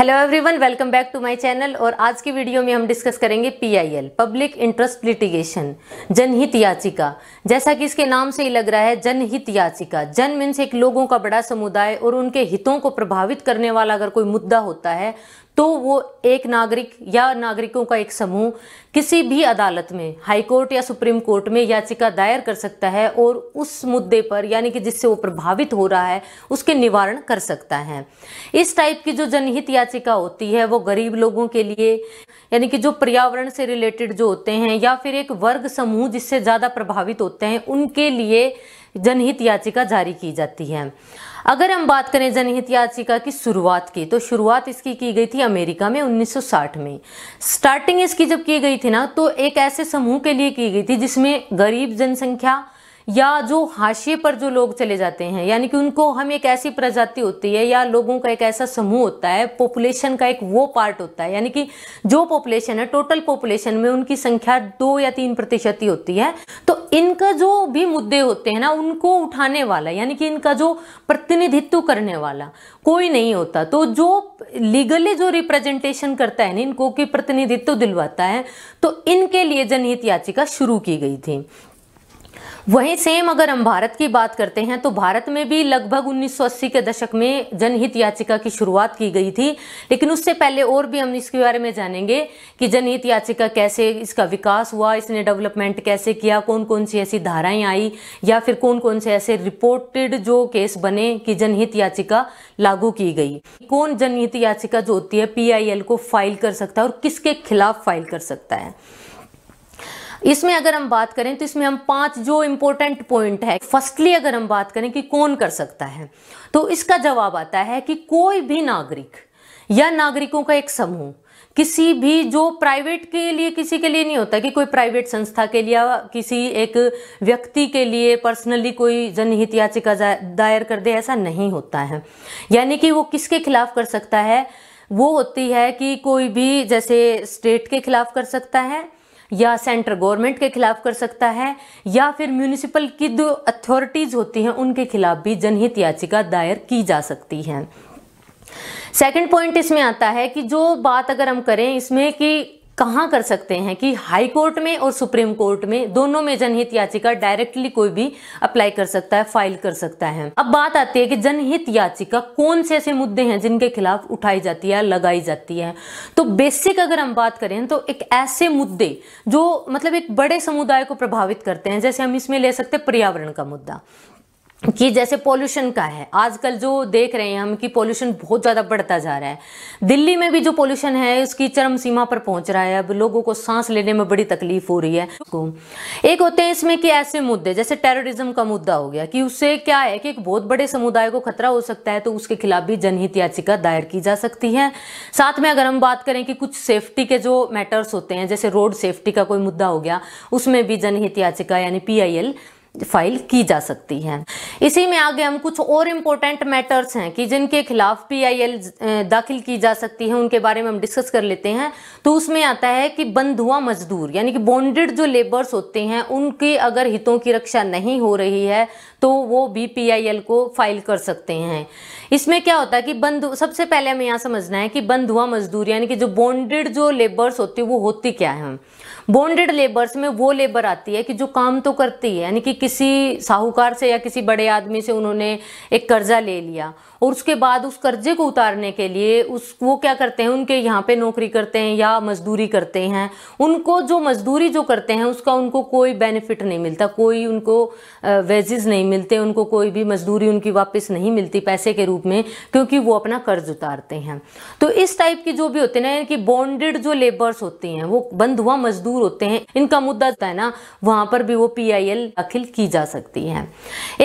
hello everyone welcome back to my channel और आज की वीडियो में हम डिस्कस करेंगे पीआईएल पब्लिक इंटरेस्ट लिटिगेशन जनहित याचिका जैसा कि इसके नाम से ही लग रहा है जनहित याचिका जन मीन्स एक लोगों का बड़ा समुदाय और उनके हितों को प्रभावित करने वाला अगर कोई मुद्दा होता है तो वो एक नागरिक या नागरिकों का एक समूह किसी भी अदालत में हाई कोर्ट या सुप्रीम कोर्ट में याचिका दायर कर सकता है और उस मुद्दे पर यानी कि जिससे वो प्रभावित हो रहा है उसके निवारण कर सकता है इस टाइप की जो जनहित याचिका होती है वो गरीब लोगों के लिए यानी कि जो पर्यावरण से रिलेटेड जो होते हैं या फिर एक वर्ग समूह जिससे ज़्यादा प्रभावित होते हैं उनके लिए जनहित याचिका जारी की जाती है अगर हम बात करें जनहित याचिका की शुरुआत की तो शुरुआत इसकी की गई थी अमेरिका में 1960 में स्टार्टिंग इसकी जब की गई थी ना तो एक ऐसे समूह के लिए की गई थी जिसमें गरीब जनसंख्या या जो हाशिए पर जो लोग चले जाते हैं यानी कि उनको हम एक ऐसी प्रजाति होती है या लोगों का एक ऐसा समूह होता है पॉपुलेशन का एक वो पार्ट होता है यानी कि जो पॉपुलेशन है टोटल पॉपुलेशन में उनकी संख्या दो या तीन प्रतिशत ही होती है तो इनका जो भी मुद्दे होते हैं ना उनको उठाने वाला यानी कि इनका जो प्रतिनिधित्व करने वाला कोई नहीं होता तो जो लीगली जो रिप्रेजेंटेशन करता है ना इनको कि प्रतिनिधित्व दिलवाता है तो इनके लिए जनहित याचिका शुरू की गई थी वहीं सेम अगर हम भारत की बात करते हैं तो भारत में भी लगभग 1980 के दशक में जनहित याचिका की शुरुआत की गई थी लेकिन उससे पहले और भी हम इसके बारे में जानेंगे कि जनहित याचिका कैसे इसका विकास हुआ इसने डेवलपमेंट कैसे किया कौन कौन सी ऐसी धाराएं आई या फिर कौन कौन से ऐसे रिपोर्टेड जो केस बने कि जनहित याचिका लागू की गई कौन जनहित याचिका जो होती है पी को फाइल कर सकता है और किसके खिलाफ फाइल कर सकता है इसमें अगर हम बात करें तो इसमें हम पांच जो इम्पोर्टेंट पॉइंट है फर्स्टली अगर हम बात करें कि कौन कर सकता है तो इसका जवाब आता है कि कोई भी नागरिक या नागरिकों का एक समूह किसी भी जो प्राइवेट के लिए किसी के लिए नहीं होता कि कोई प्राइवेट संस्था के लिए किसी एक व्यक्ति के लिए पर्सनली कोई जनहित याचिका दायर कर दे ऐसा नहीं होता है यानी कि वो किसके खिलाफ कर सकता है वो होती है कि कोई भी जैसे स्टेट के खिलाफ कर सकता है या सेंट्रल गवर्नमेंट के खिलाफ कर सकता है या फिर म्यूनिसिपल की जो अथॉरिटीज़ होती हैं उनके खिलाफ भी जनहित याचिका दायर की जा सकती है सेकंड पॉइंट इसमें आता है कि जो बात अगर हम करें इसमें कि कहाँ कर सकते हैं कि हाई कोर्ट में और सुप्रीम कोर्ट में दोनों में जनहित याचिका डायरेक्टली कोई भी अप्लाई कर सकता है फाइल कर सकता है अब बात आती है कि जनहित याचिका कौन से ऐसे मुद्दे हैं जिनके खिलाफ उठाई जाती है लगाई जाती है तो बेसिक अगर हम बात करें तो एक ऐसे मुद्दे जो मतलब एक बड़े समुदाय को प्रभावित करते हैं जैसे हम इसमें ले सकते हैं पर्यावरण का मुद्दा कि जैसे पोल्यूशन का है आजकल जो देख रहे हैं हम कि पोल्यूशन बहुत ज़्यादा बढ़ता जा रहा है दिल्ली में भी जो पोल्यूशन है उसकी चरम सीमा पर पहुंच रहा है अब लोगों को सांस लेने में बड़ी तकलीफ हो रही है तो एक होते हैं इसमें कि ऐसे मुद्दे जैसे टेररिज्म का मुद्दा हो गया कि उससे क्या है कि एक बहुत बड़े समुदाय को खतरा हो सकता है तो उसके खिलाफ भी जनहित याचिका दायर की जा सकती है साथ में अगर हम बात करें कि कुछ सेफ्टी के जो मैटर्स होते हैं जैसे रोड सेफ्टी का कोई मुद्दा हो गया उसमें भी जनहित याचिका यानी पी फाइल की जा सकती है इसी में आगे हम कुछ और इम्पोर्टेंट मैटर्स हैं कि जिनके खिलाफ पीआईएल दाखिल की जा सकती है उनके बारे में हम डिस्कस कर लेते हैं तो उसमें आता है कि बंधुआ मजदूर यानी कि बॉन्डेड जो लेबर्स होते हैं उनके अगर हितों की रक्षा नहीं हो रही है तो वो भी पीआईएल को फाइल कर सकते हैं इसमें क्या होता है कि बंधु सबसे पहले हमें यहाँ समझना है कि बंधुआ मजदूर यानी कि जो बॉन्डेड जो लेबर्स होती है वो होती क्या है बॉन्डेड लेबर्स में वो लेबर आती है कि जो काम तो करती है यानी कि किसी साहूकार से या किसी बड़े आदमी से उन्होंने एक कर्जा ले लिया और उसके बाद उस कर्जे को उतारने के लिए उस वो क्या करते हैं उनके यहाँ पे नौकरी करते हैं या मजदूरी करते हैं उनको जो मजदूरी जो करते हैं उसका उनको कोई बेनिफिट नहीं मिलता कोई उनको वेजेस नहीं मिलते उनको कोई भी मजदूरी उनकी वापस नहीं मिलती पैसे के रूप में क्योंकि वो अपना कर्ज उतारते हैं तो इस टाइप की जो भी होते हैं ना कि बॉन्डेड जो लेबर्स होते हैं वो बंधुआ मजदूर होते हैं इनका मुद्दा तो है ना वहां पर भी वो पी दाखिल की जा सकती है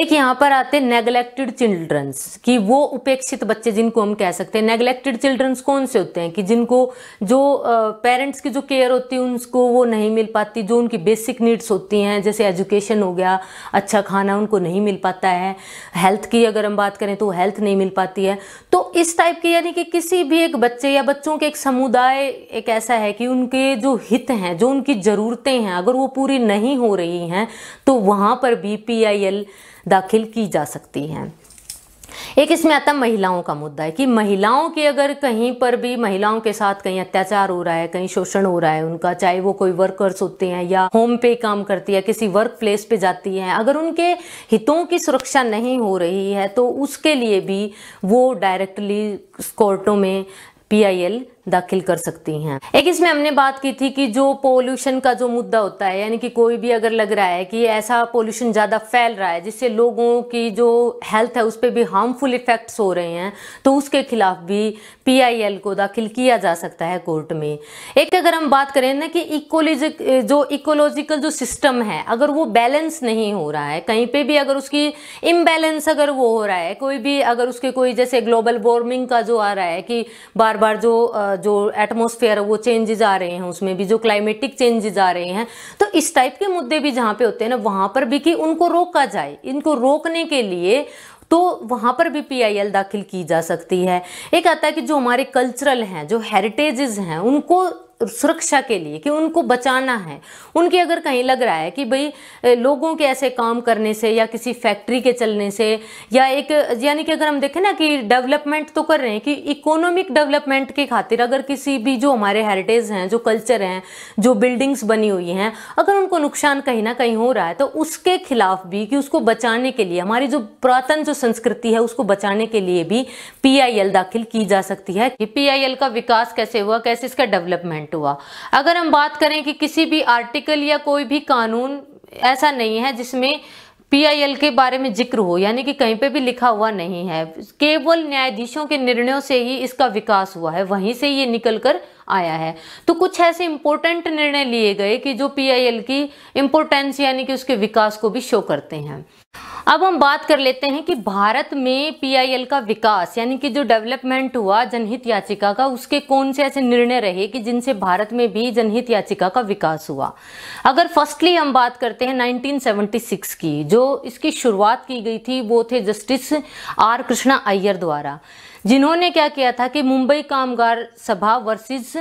एक यहाँ पर आते नेगलेक्टेड चिल्ड्रंस की वो उपेक्षित बच्चे जिनको हम कह सकते हैं नेग्लेक्टेड चिल्ड्रंस कौन से होते हैं कि जिनको जो पेरेंट्स की जो केयर होती है उनको वो नहीं मिल पाती जो उनकी बेसिक नीड्स होती हैं जैसे एजुकेशन हो गया अच्छा खाना उनको नहीं मिल पाता है हेल्थ की अगर हम बात करें तो हेल्थ नहीं मिल पाती है तो इस टाइप की यानी कि किसी भी एक बच्चे या बच्चों के एक समुदाय एक ऐसा है कि उनके जो हित हैं जो उनकी ज़रूरतें हैं अगर वो पूरी नहीं हो रही हैं तो वहाँ पर बी दाखिल की जा सकती हैं एक इसमें आता महिलाओं का मुद्दा है कि महिलाओं के अगर कहीं पर भी महिलाओं के साथ कहीं अत्याचार हो रहा है कहीं शोषण हो रहा है उनका चाहे वो कोई वर्कर्स होते हैं या होम पे काम करती है किसी वर्क प्लेस पे जाती है अगर उनके हितों की सुरक्षा नहीं हो रही है तो उसके लिए भी वो डायरेक्टली कोर्टों में पीआईएल दाखिल कर सकती हैं एक इसमें हमने बात की थी कि जो पोल्यूशन का जो मुद्दा होता है यानी कि कोई भी अगर लग रहा है कि ऐसा पोल्यूशन ज़्यादा फैल रहा है जिससे लोगों की जो हेल्थ है उस पर भी हार्मफुल इफेक्ट्स हो रहे हैं तो उसके खिलाफ भी पीआईएल को दाखिल किया जा सकता है कोर्ट में एक अगर हम बात करें ना कि इकोलॉजिक जो इकोलॉजिकल जो सिस्टम है अगर वो बैलेंस नहीं हो रहा है कहीं पे भी अगर उसकी इम्बैलेंस अगर वो हो रहा है कोई भी अगर उसके कोई जैसे ग्लोबल वार्मिंग का जो आ रहा है कि बार बार जो जो एटमोसफेयर है वो चेंजेज आ रहे हैं उसमें भी जो क्लाइमेटिक चेंजेज आ रहे हैं तो इस टाइप के मुद्दे भी जहाँ पे होते हैं ना वहाँ पर भी कि उनको रोका जाए इनको रोकने के लिए तो वहाँ पर भी पी दाखिल की जा सकती है एक आता है कि जो हमारे कल्चरल हैं जो हेरिटेजेस हैं उनको सुरक्षा के लिए कि उनको बचाना है उनके अगर कहीं लग रहा है कि भाई लोगों के ऐसे काम करने से या किसी फैक्ट्री के चलने से या एक यानी कि अगर हम देखें ना कि डेवलपमेंट तो कर रहे हैं कि इकोनॉमिक डेवलपमेंट की खातिर अगर किसी भी जो हमारे हेरिटेज हैं जो कल्चर हैं जो बिल्डिंग्स बनी हुई हैं अगर उनको नुकसान कहीं ना कहीं हो रहा है तो उसके खिलाफ भी कि उसको बचाने के लिए हमारी जो पुरातन जो संस्कृति है उसको बचाने के लिए भी पी दाखिल की जा सकती है कि पी का विकास कैसे हुआ कैसे इसका डेवलपमेंट इम्प्लीमेंट हुआ अगर हम बात करें कि किसी भी आर्टिकल या कोई भी कानून ऐसा नहीं है जिसमें पीआईएल के बारे में जिक्र हो यानी कि कहीं पे भी लिखा हुआ नहीं है केवल न्यायाधीशों के निर्णयों से ही इसका विकास हुआ है वहीं से ये निकल कर आया है तो कुछ ऐसे इंपॉर्टेंट निर्णय लिए गए कि जो पीआईएल की इम्पोर्टेंस यानी कि उसके विकास को भी शो करते हैं अब हम बात कर लेते हैं कि भारत में पीआईएल का विकास यानी कि जो डेवलपमेंट हुआ जनहित याचिका का उसके कौन से ऐसे निर्णय रहे कि जिनसे भारत में भी जनहित याचिका का विकास हुआ अगर फर्स्टली हम बात करते हैं 1976 की जो इसकी शुरुआत की गई थी वो थे जस्टिस आर कृष्णा अय्यर द्वारा जिन्होंने क्या किया था कि मुंबई कामगार सभा वर्सिज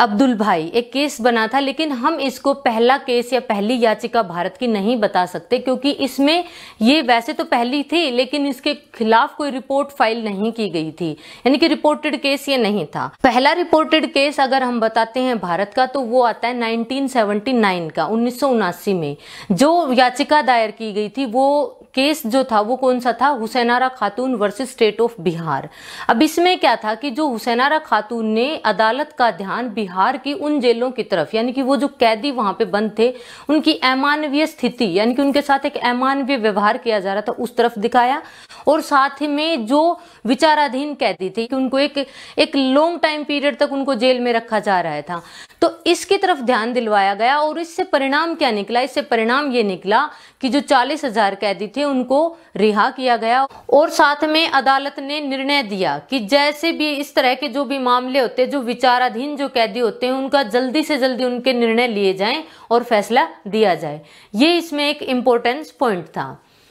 अब्दुल भाई एक केस बना था लेकिन हम इसको पहला केस या पहली याचिका भारत की नहीं बता सकते क्योंकि इसमें ये वैसे तो पहली थी लेकिन इसके खिलाफ कोई रिपोर्ट फाइल नहीं की गई थी यानी कि रिपोर्टेड केस ये नहीं था पहला रिपोर्टेड केस अगर हम बताते हैं भारत का तो वो आता है नाइनटीन का उन्नीस में जो याचिका दायर की गई थी वो केस जो था वो कौन सा था हुसैनारा खातून वर्सेस स्टेट ऑफ बिहार अब इसमें क्या था कि जो हुसैनारा खातून ने अदालत का ध्यान बिहार की उन जेलों की तरफ यानी कि वो जो कैदी वहां पे बंद थे उनकी अमानवीय स्थिति यानी कि उनके साथ एक अमानवीय व्यवहार किया जा रहा था उस तरफ दिखाया और साथ में जो विचाराधीन कैदी थे कि उनको एक एक लॉन्ग टाइम पीरियड तक उनको जेल में रखा जा रहा था तो इसकी तरफ ध्यान दिलवाया गया और इससे परिणाम क्या निकला इससे परिणाम ये निकला कि जो चालीस हजार कैदी थे उनको रिहा किया गया और साथ में अदालत ने निर्णय दिया कि जैसे भी इस तरह के जो भी मामले होते जो विचाराधीन जो कैदी होते हैं उनका जल्दी से जल्दी उनके निर्णय लिए जाए और फैसला दिया जाए ये इसमें एक इम्पोर्टेंस पॉइंट था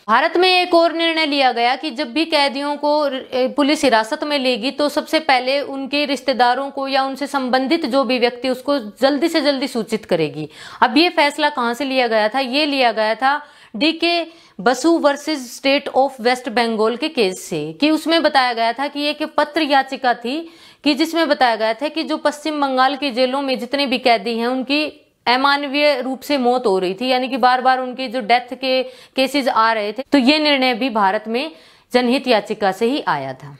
भारत में एक और निर्णय लिया गया कि जब भी कैदियों को पुलिस हिरासत में लेगी तो सबसे पहले उनके रिश्तेदारों को या उनसे संबंधित जो भी व्यक्ति उसको जल्दी से जल्दी सूचित करेगी अब ये फैसला कहाँ से लिया गया था ये लिया गया था D K Basu versus state of West Bengal के केस से कि उसमें बताया गया था कि एक पत्र याचिका थी कि जिसमें बताया गया था कि जो पश्चिम बंगाल की जेलों में जितने भी कैदी हैं उनकी अमानवीय रूप से मौत हो रही थी यानी कि बार बार उनके जो डेथ के केसेज आ रहे थे तो ये निर्णय भी भारत में जनहित याचिका से ही आया था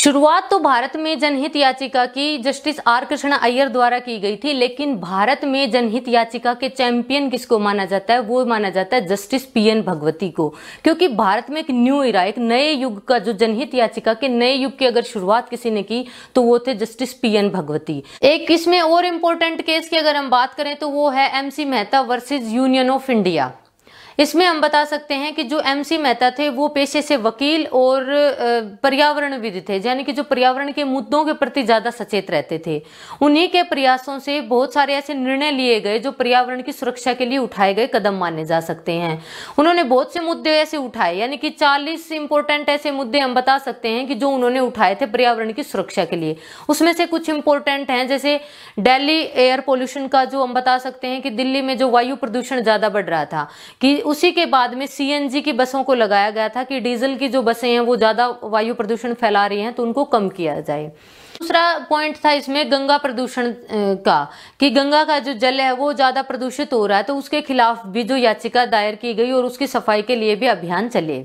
शुरुआत तो भारत में जनहित याचिका की जस्टिस आर कृष्ण अय्यर द्वारा की गई थी लेकिन भारत में जनहित याचिका के चैंपियन किसको माना जाता है वो माना जाता है जस्टिस पी एन भगवती को क्योंकि भारत में एक न्यू इरा एक नए युग का जो जनहित याचिका के नए युग की अगर शुरुआत किसी ने की तो वो थे जस्टिस पी एन भगवती एक इसमें और इम्पोर्टेंट केस की अगर हम बात करें तो वो है M C Mehta versus union of India इसमें हम बता सकते हैं कि जो एम सी मेहता थे वो पेशे से वकील और पर्यावरणविद थे यानी कि जो पर्यावरण के मुद्दों के प्रति ज़्यादा सचेत रहते थे उन्हीं के प्रयासों से बहुत सारे ऐसे निर्णय लिए गए जो पर्यावरण की सुरक्षा के लिए उठाए गए कदम माने जा सकते हैं उन्होंने बहुत से मुद्दे ऐसे उठाए यानी कि चालीस इंपोर्टेंट ऐसे मुद्दे हम बता सकते हैं कि जो उन्होंने उठाए थे पर्यावरण की सुरक्षा के लिए उसमें से कुछ इंपोर्टेंट हैं जैसे डेली एयर पोल्यूशन का जो हम बता सकते हैं कि दिल्ली में जो वायु प्रदूषण ज़्यादा बढ़ रहा था कि उसी के बाद में सीएनजी की बसों को लगाया गया था कि डीजल की जो बसें हैं वो ज़्यादा वायु प्रदूषण फैला रही हैं तो उनको कम किया जाए दूसरा पॉइंट था इसमें गंगा प्रदूषण का कि गंगा का जो जल है वो ज़्यादा प्रदूषित हो रहा है तो उसके खिलाफ भी जो याचिका दायर की गई और उसकी सफाई के लिए भी अभियान चले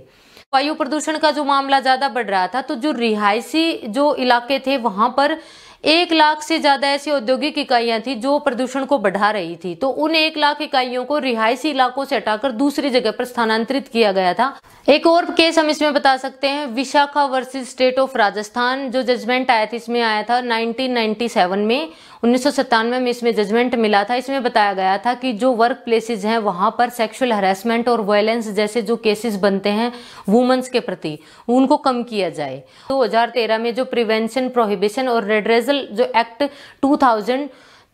वायु प्रदूषण का जो मामला ज़्यादा बढ़ रहा था तो जो रिहायशी जो इलाके थे वहां पर एक लाख से ज़्यादा ऐसी औद्योगिक इकाइयां थी जो प्रदूषण को बढ़ा रही थी तो उन एक लाख इकाइयों को रिहायशी इलाकों से हटाकर दूसरी जगह पर स्थानांतरित किया गया था एक और केस हम इसमें बता सकते हैं Vishakha versus state of Rajasthan जो जजमेंट आया था इसमें आया था 1997 में उन्नीस में इसमें जजमेंट मिला था इसमें बताया गया था कि जो वर्क प्लेसेज हैं वहां पर सेक्सुअल हरासमेंट और वायलेंस जैसे जो केसेस बनते हैं वुमेंस के प्रति उनको कम किया जाए 2013 में जो प्रिवेंशन प्रोहिबिशन और रेडरेजल जो एक्ट टू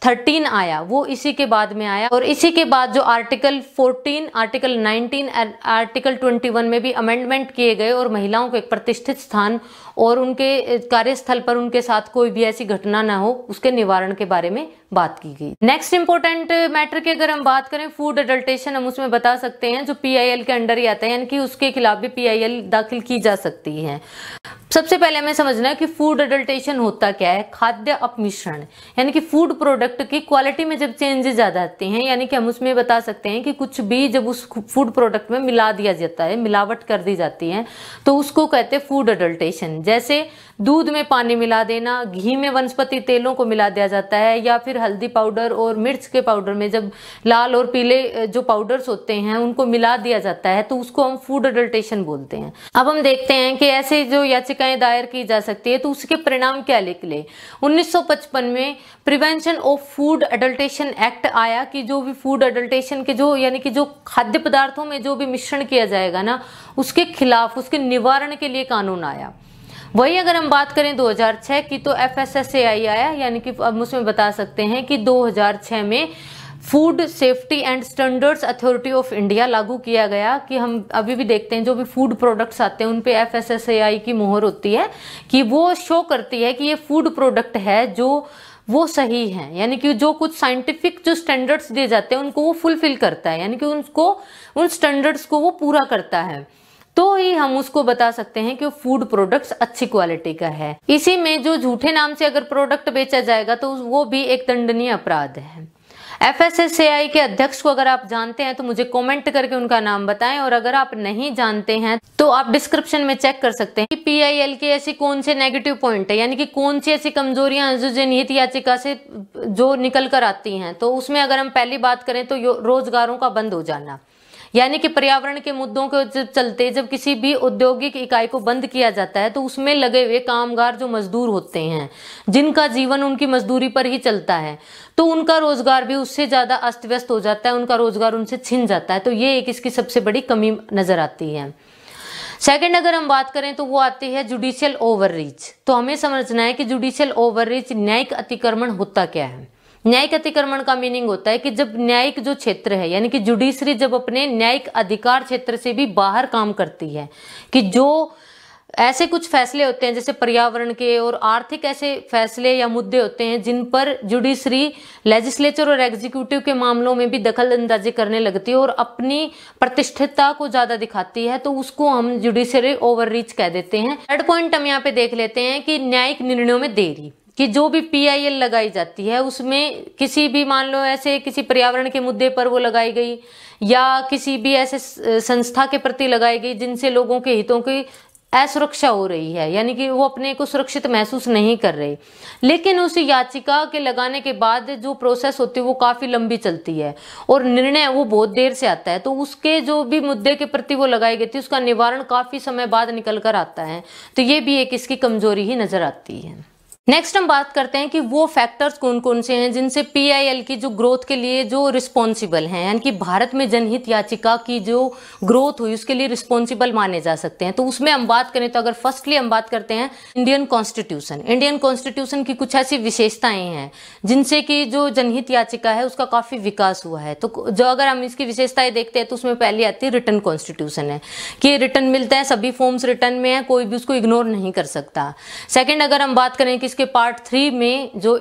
थर्टीन आया वो इसी के बाद में आया और इसी के बाद जो article fourteen article nineteen article twenty one में भी अमेंडमेंट किए गए और महिलाओं को एक प्रतिष्ठित स्थान और उनके कार्यस्थल पर उनके साथ कोई भी ऐसी घटना ना हो उसके निवारण के बारे में बात की गई नेक्स्ट इंपोर्टेंट मैटर की अगर हम बात करें फूड अडल्टेशन हम उसमें बता सकते हैं जो पी के अंडर ही आता है यानी कि उसके खिलाफ भी पी दाखिल की जा सकती है सबसे पहले हमें समझना है कि फूड अडल्टेशन होता क्या है खाद्य अपमिश्रण यानी कि फूड प्रोडक्ट प्रोडक्ट की क्वालिटी में जब चेंजेस आ जाते हैं यानी कि हम उसमें बता सकते हैं कि कुछ भी जब उस फूड प्रोडक्ट में मिला दिया जाता है मिलावट कर दी जाती है तो उसको कहते हैं फूड अडल्टेशन जैसे दूध में पानी मिला देना घी में वनस्पति तेलों को मिला दिया जाता है या फिर हल्दी पाउडर और मिर्च के पाउडर में जब लाल और पीले जो पाउडर्स होते हैं उनको मिला दिया जाता है तो उसको हम फूड अडल्टेशन बोलते हैं अब हम देखते हैं कि ऐसे जो याचिकाएं दायर की जा सकती है तो उसके परिणाम क्या निकले 1955 में prevention of food adulteration act आया कि जो भी फूड एडल्टेशन के जो यानी कि जो खाद्य पदार्थों में जो भी मिश्रण किया जाएगा ना उसके खिलाफ उसके निवारण के लिए कानून आया वही अगर हम बात करें 2006 की तो एफ एस एस आया यानी कि अब उसमें बता सकते हैं कि 2006 में food safety and standards authority of India लागू किया गया कि हम अभी भी देखते हैं जो भी फूड प्रोडक्ट्स आते हैं उन पे एफ की मोहर होती है कि वो शो करती है कि ये फूड प्रोडक्ट है जो वो सही है यानी कि जो कुछ साइंटिफिक जो स्टैंडर्ड्स दिए जाते हैं उनको वो फुलफिल करता है यानी कि उनको उन स्टैंडर्ड्स को वो पूरा करता है तो ही हम उसको बता सकते हैं कि फूड प्रोडक्ट्स अच्छी क्वालिटी का है इसी में जो झूठे नाम से अगर प्रोडक्ट बेचा जाएगा तो वो भी एक दंडनीय अपराध है एफ के अध्यक्ष को अगर आप जानते हैं तो मुझे कमेंट करके उनका नाम बताएं और अगर आप नहीं जानते हैं तो आप डिस्क्रिप्शन में चेक कर सकते हैं कि पी के ऐसी कौन से नेगेटिव पॉइंट है यानी कि कौन सी ऐसी कमजोरियां जो जनहित याचिका से जो निकल कर आती हैं तो उसमें अगर हम पहली बात करें तो रोजगारों का बंद हो जाना यानी कि पर्यावरण के मुद्दों के चलते जब किसी भी औद्योगिक इकाई को बंद किया जाता है तो उसमें लगे हुए कामगार जो मजदूर होते हैं जिनका जीवन उनकी मजदूरी पर ही चलता है तो उनका रोजगार भी उससे ज्यादा अस्त व्यस्त हो जाता है उनका रोजगार उनसे छिन जाता है तो ये एक इसकी सबसे बड़ी कमी नजर आती है सेकेंड अगर हम बात करें तो वो आती है जुडिशियल ओवररीच तो हमें समझना है कि जुडिशियल ओवररीच न्यायिक अतिक्रमण होता क्या है न्यायिक अतिक्रमण का मीनिंग होता है कि जब न्यायिक जो क्षेत्र है यानी कि जुडिशरी जब अपने न्यायिक अधिकार क्षेत्र से भी बाहर काम करती है कि जो ऐसे कुछ फैसले होते हैं जैसे पर्यावरण के और आर्थिक ऐसे फैसले या मुद्दे होते हैं जिन पर जुडिशरी लेजिस्लेचर और एग्जीक्यूटिव के मामलों में भी दखल अंदाजी करने लगती है और अपनी प्रतिष्ठता को ज़्यादा दिखाती है तो उसको हम जुडिशरी ओवररीच कह देते हैं थर्ड पॉइंट हम यहाँ पे देख लेते हैं कि न्यायिक निर्णयों में देरी कि जो भी पीआईएल लगाई जाती है उसमें किसी भी मान लो ऐसे किसी पर्यावरण के मुद्दे पर वो लगाई गई या किसी भी ऐसे संस्था के प्रति लगाई गई जिनसे लोगों के हितों की असुरक्षा हो रही है यानी कि वो अपने को सुरक्षित महसूस नहीं कर रहे लेकिन उस याचिका के लगाने के बाद जो प्रोसेस होती है वो काफ़ी लंबी चलती है और निर्णय वो बहुत देर से आता है तो उसके जो भी मुद्दे के प्रति वो लगाई गई थी उसका निवारण काफ़ी समय बाद निकल कर आता है तो ये भी एक इसकी कमजोरी ही नज़र आती है नेक्स्ट हम बात करते हैं कि वो फैक्टर्स कौन कौन से हैं जिनसे पीआईएल की जो ग्रोथ के लिए जो रिस्पॉन्सिबल हैं यानी कि भारत में जनहित याचिका की जो ग्रोथ हुई उसके लिए रिस्पॉन्सिबल माने जा सकते हैं तो उसमें हम बात करें तो अगर फर्स्टली हम बात करते हैं इंडियन कॉन्स्टिट्यूशन इंडियन कॉन्स्टिट्यूशन की कुछ ऐसी विशेषताएं हैं जिनसे कि जो जनहित याचिका है उसका काफ़ी विकास हुआ है तो जो अगर हम इसकी विशेषताएं देखते हैं तो उसमें पहली आती है रिटर्न कॉन्स्टिट्यूशन है कि रिटर्न मिलता है सभी फॉर्म्स रिटर्न में है कोई भी उसको इग्नोर नहीं कर सकता सेकेंड अगर हम बात करें कि पुलिस के पार्ट थ्री में जो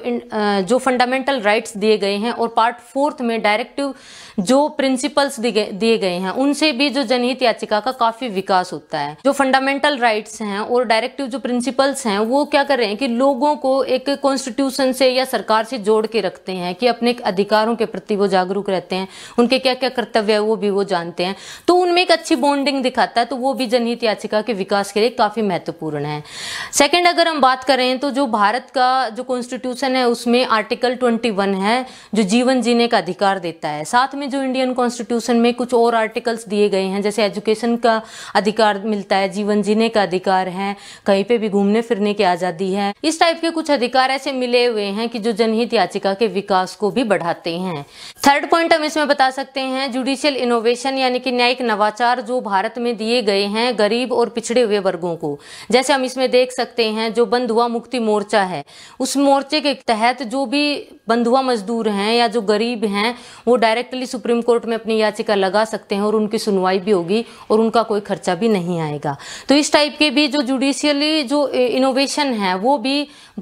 जो फंडामेंटल राइट्स दिए गए हैं और पार्ट फोर्थ में डायरेक्टिव जो प्रिंसिपल्स दिए गए हैं उनसे भी जो जनहित याचिका का काफी विकास होता है जो फंडामेंटल राइट्स हैं और डायरेक्टिव जो प्रिंसिपल्स हैं वो क्या कर रहे हैं कि लोगों को एक कॉन्स्टिट्यूशन से या सरकार से जोड़ के रखते हैं कि अपने अधिकारों के प्रति वो जागरूक रहते हैं उनके क्या क्या कर्तव्य है वो भी वो जानते हैं तो उनमें एक अच्छी बॉन्डिंग दिखाता है तो वो भी जनहित याचिका के विकास के लिए काफी महत्वपूर्ण है सेकेंड अगर हम बात करें तो जो भारत का जो कॉन्स्टिट्यूशन है उसमें आर्टिकल ट्वेंटी है जो जीवन जीने का अधिकार देता है साथ में में जो इंडियन कॉन्स्टिट्यूशन में कुछ और आर्टिकल्स दिए गए हैं जैसे एजुकेशन का अधिकार मिलता है जीवन जीने का अधिकार है कहीं पे भी घूमने फिरने की आज़ादी है इस टाइप के कुछ अधिकार ऐसे मिले हुए हैं कि जो जनहित याचिका के विकास को भी बढ़ाते हैं थर्ड पॉइंट हम इसमें बता सकते हैं जुडिशियल इनोवेशन यानी कि न्यायिक नवाचार जो भारत में दिए गए हैं गरीब और पिछड़े हुए वर्गों को जैसे हम इसमें देख सकते हैं जो बंधुआ मुक्ति मोर्चा है उस मोर्चे के तहत जो भी बंधुआ मजदूर हैं या जो गरीब हैं वो डायरेक्टली सुप्रीम कोर्ट में अपनी याचिका लगा सकते हैं और उनकी सुनवाई भी होगी और उनका कोई खर्चा भी नहीं आएगा तो इस टाइप के भी जो जुडिशियली जो इनोवेशन है वो भी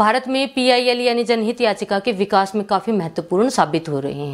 भारत में पीआईएल यानी जनहित याचिका के विकास में काफ़ी महत्वपूर्ण साबित हो रहे हैं